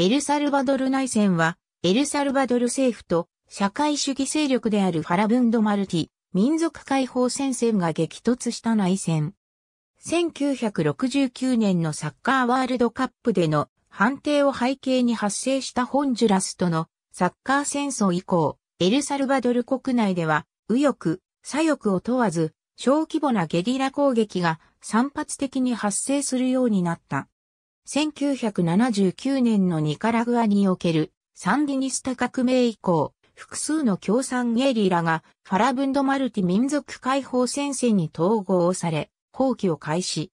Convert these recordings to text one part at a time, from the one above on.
エルサルバドル内戦は、エルサルバドル政府と社会主義勢力であるファラブンド・マルティ、民族解放戦線が激突した内戦。1969年のサッカーワールドカップでの判定を背景に発生したホンジュラスとのサッカー戦争以降、エルサルバドル国内では、右翼、左翼を問わず、小規模なゲリラ攻撃が散発的に発生するようになった。1979年のニカラグアにおけるサンディニスタ革命以降、複数の共産ゲリラがファラブンドマルティ民族解放戦線に統合され、放棄を開始。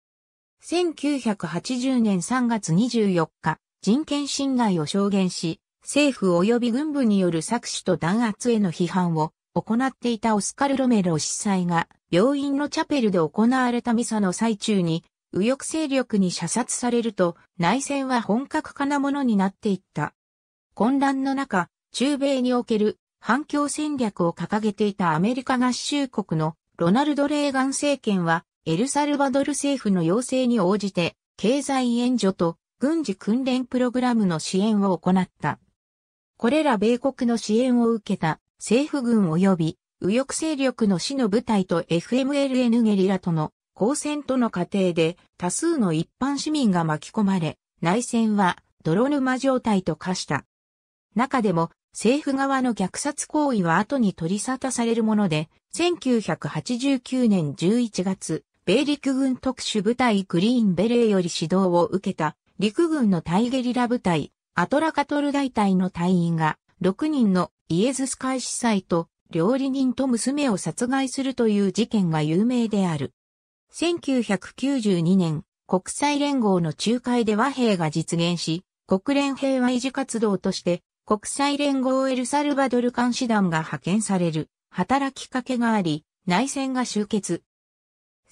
1980年3月24日、人権侵害を証言し、政府及び軍部による搾取と弾圧への批判を行っていたオスカル・ロメロ司祭が、病院のチャペルで行われたミサの最中に、右翼勢力に射殺されると、内戦は本格化なものになっていった。混乱の中、中米における反共戦略を掲げていたアメリカ合衆国のロナルド・レーガン政権は、エルサルバドル政府の要請に応じて、経済援助と軍事訓練プログラムの支援を行った。これら米国の支援を受けた政府軍及び右翼勢力の死の部隊と FMLN ゲリラとの交戦との過程で多数の一般市民が巻き込まれ、内戦は泥沼状態と化した。中でも政府側の虐殺行為は後に取り沙汰されるもので、1989年11月、米陸軍特殊部隊グリーンベレーより指導を受けた陸軍の対ゲリラ部隊、アトラカトル大隊の隊員が6人のイエズス会司祭と料理人と娘を殺害するという事件が有名である。1992年、国際連合の仲介で和平が実現し、国連平和維持活動として、国際連合エルサルバドル監視団が派遣される、働きかけがあり、内戦が終結。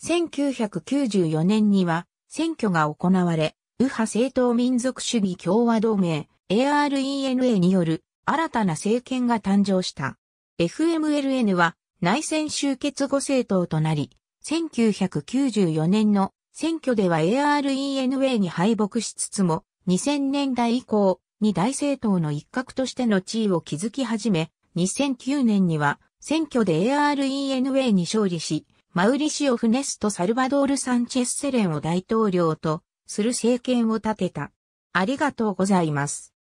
1994年には、選挙が行われ、右派政党民族主義共和同盟、ARENA による新たな政権が誕生した。FMLN は内戦終結後政党となり、1994年の選挙では ARENA に敗北しつつも、2000年代以降に大政党の一角としての地位を築き始め、2009年には選挙で ARENA に勝利し、マウリシオ・フネスとサルバドール・サンチェス・セレンを大統領とする政権を立てた。ありがとうございます。